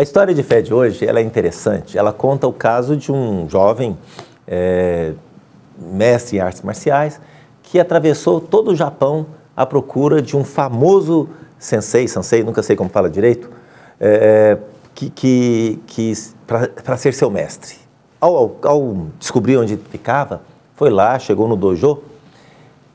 A história de fé de hoje ela é interessante. Ela conta o caso de um jovem é, mestre em artes marciais que atravessou todo o Japão à procura de um famoso sensei, sensei, nunca sei como fala direito, é, que, que, que para ser seu mestre. Ao, ao descobrir onde ficava, foi lá, chegou no dojo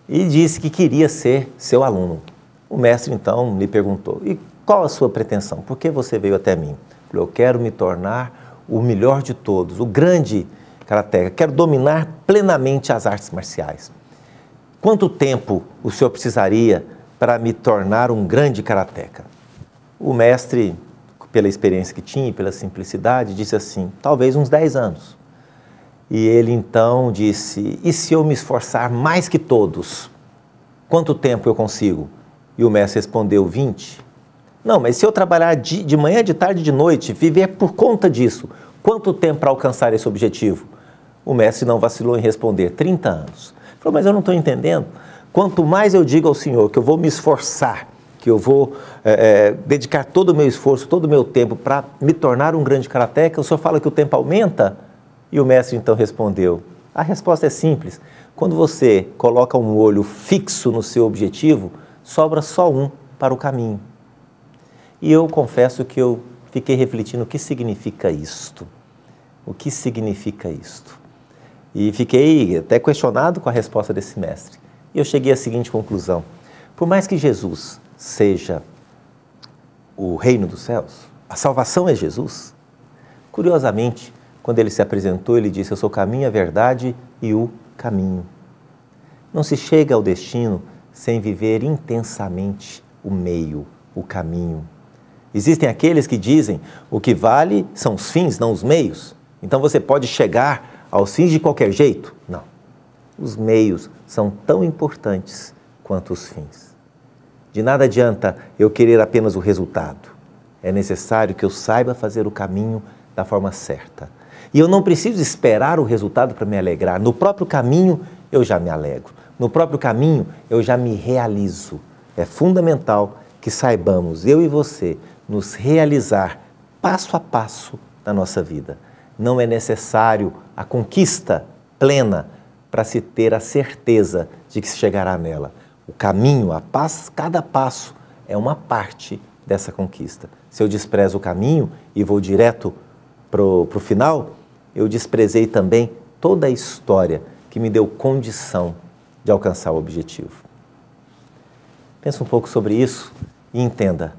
e disse que queria ser seu aluno. O mestre então lhe perguntou: E qual a sua pretensão? Por que você veio até mim? Eu quero me tornar o melhor de todos, o grande karateka. Quero dominar plenamente as artes marciais. Quanto tempo o senhor precisaria para me tornar um grande karateka? O mestre, pela experiência que tinha e pela simplicidade, disse assim: talvez uns 10 anos. E ele então disse: E se eu me esforçar mais que todos? Quanto tempo eu consigo? E o mestre respondeu: 20. Não, mas se eu trabalhar de, de manhã, de tarde, de noite, viver por conta disso, quanto tempo para alcançar esse objetivo? O mestre não vacilou em responder: 30 anos. Ele falou, mas eu não estou entendendo. Quanto mais eu digo ao Senhor que eu vou me esforçar, que eu vou é, é, dedicar todo o meu esforço, todo o meu tempo para me tornar um grande karateca, o Senhor fala que o tempo aumenta? E o mestre então respondeu: a resposta é simples. Quando você coloca um olho fixo no seu objetivo, sobra só um para o caminho. E eu confesso que eu fiquei refletindo o que significa isto. O que significa isto? E fiquei até questionado com a resposta desse mestre. E eu cheguei à seguinte conclusão: por mais que Jesus seja o reino dos céus, a salvação é Jesus. Curiosamente, quando ele se apresentou, ele disse: Eu sou o caminho, a verdade e o caminho. Não se chega ao destino sem viver intensamente o meio, o caminho. Existem aqueles que dizem o que vale são os fins, não os meios. Então você pode chegar aos fins de qualquer jeito? Não. Os meios são tão importantes quanto os fins. De nada adianta eu querer apenas o resultado. É necessário que eu saiba fazer o caminho da forma certa. E eu não preciso esperar o resultado para me alegrar. No próprio caminho eu já me alegro. No próprio caminho eu já me realizo. É fundamental que saibamos, eu e você, nos realizar passo a passo na nossa vida. Não é necessário a conquista plena para se ter a certeza de que se chegará nela. O caminho, a paz, cada passo é uma parte dessa conquista. Se eu desprezo o caminho e vou direto para o final, eu desprezei também toda a história que me deu condição de alcançar o objetivo. Pensa um pouco sobre isso e entenda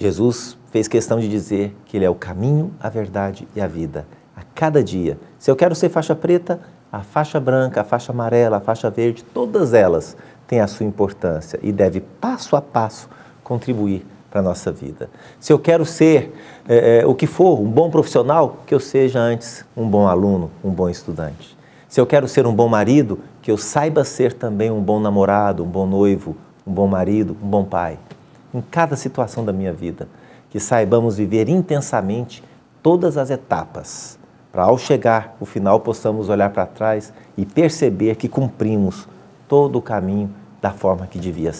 Jesus fez questão de dizer que Ele é o caminho, a verdade e a vida. A cada dia. Se eu quero ser faixa preta, a faixa branca, a faixa amarela, a faixa verde, todas elas têm a sua importância e deve passo a passo contribuir para a nossa vida. Se eu quero ser é, é, o que for, um bom profissional, que eu seja antes um bom aluno, um bom estudante. Se eu quero ser um bom marido, que eu saiba ser também um bom namorado, um bom noivo, um bom marido, um bom pai em cada situação da minha vida, que saibamos viver intensamente todas as etapas, para ao chegar o final possamos olhar para trás e perceber que cumprimos todo o caminho da forma que devia ser.